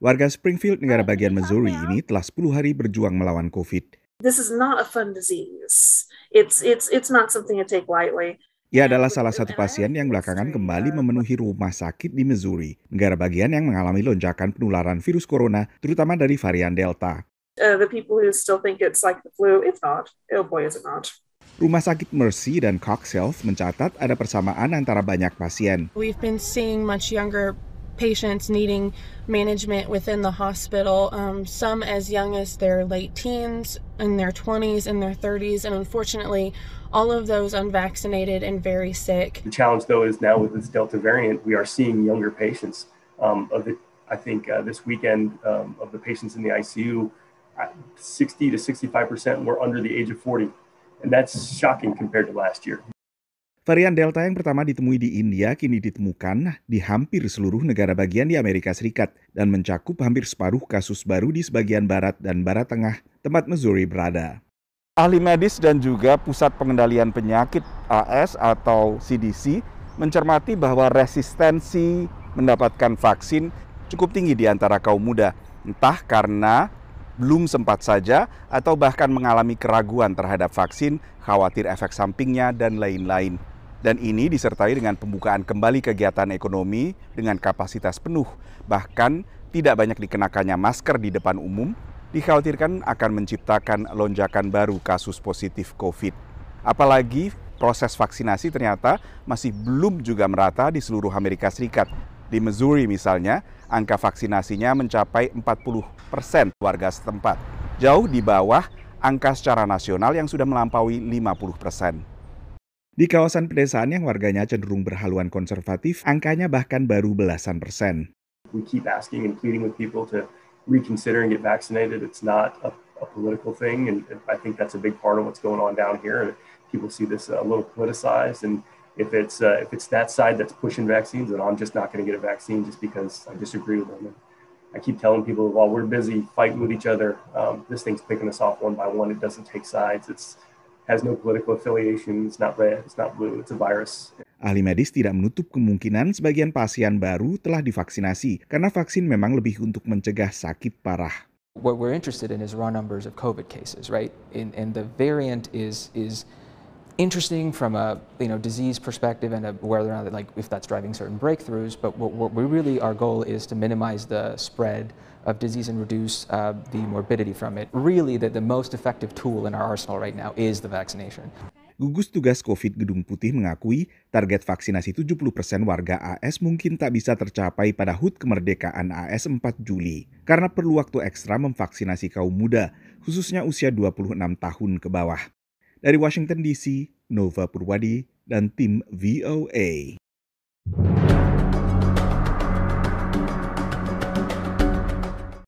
Warga Springfield, negara bagian Missouri ini telah 10 hari berjuang melawan COVID. This is not a fun disease. It's it's it's not something to take lightly. Ia adalah salah satu pasien yang belakangan kembali memenuhi rumah sakit di Missouri, negara bagian yang mengalami lonjakan penularan virus corona, terutama dari varian Delta. Rumah sakit Mercy dan Cox Health mencatat ada persamaan antara banyak pasien. We've been seeing much younger patients needing management within the hospital, um, some as young as their late teens, in their 20s, in their 30s, and unfortunately, all of those unvaccinated and very sick. The challenge, though, is now with this Delta variant, we are seeing younger patients. Um, of the, I think uh, this weekend, um, of the patients in the ICU, uh, 60 to 65% were under the age of 40. And that's shocking compared to last year. Varian Delta yang pertama ditemui di India kini ditemukan di hampir seluruh negara bagian di Amerika Serikat dan mencakup hampir separuh kasus baru di sebagian barat dan barat tengah tempat Missouri berada. Ahli medis dan juga Pusat Pengendalian Penyakit AS atau CDC mencermati bahwa resistensi mendapatkan vaksin cukup tinggi di antara kaum muda, entah karena belum sempat saja atau bahkan mengalami keraguan terhadap vaksin, khawatir efek sampingnya, dan lain-lain. Dan ini disertai dengan pembukaan kembali kegiatan ekonomi dengan kapasitas penuh. Bahkan tidak banyak dikenakannya masker di depan umum, dikhawatirkan akan menciptakan lonjakan baru kasus positif COVID. Apalagi proses vaksinasi ternyata masih belum juga merata di seluruh Amerika Serikat. Di Missouri misalnya, angka vaksinasinya mencapai 40 persen warga setempat. Jauh di bawah angka secara nasional yang sudah melampaui 50 persen. Di kawasan pedesaan yang warganya cenderung berhaluan konservatif, angkanya bahkan baru belasan persen. We keep asking and pleading with people to reconsider and get vaccinated. It's not a, a political thing, and I think that's a big part of what's going on down here. And people see this uh, a little politicized, and if it's uh, if it's that side that's pushing vaccines, then I'm just not going to get a vaccine just because I disagree with them. And I keep telling people while we're busy fighting with each other, um, this thing's picking us off one by one. It doesn't take sides. It's has no political affiliation, it's not red, it's not blue, it's a virus. Ahli medis tidak menutup kemungkinan sebagian pasien baru telah divaksinasi karena vaksin memang lebih untuk mencegah sakit parah. What we're interested in is raw numbers of COVID cases, right? And, and the variant is is interesting from a you know disease perspective and a, whether or not like if that's driving certain breakthroughs. But what, what, we really our goal is to minimize the spread of disease and reduce uh, the morbidity from it. Really, the, the most effective tool in our arsenal right now is the vaccination. Gugus Tugas COVID Gedung Putih mengakui target vaksinasi 70% warga AS mungkin tak bisa tercapai pada HUT kemerdekaan AS 4 Juli karena perlu waktu ekstra memvaksinasi kaum muda, khususnya usia 26 tahun ke bawah. Dari Washington DC, Nova Purwadi dan tim VOA.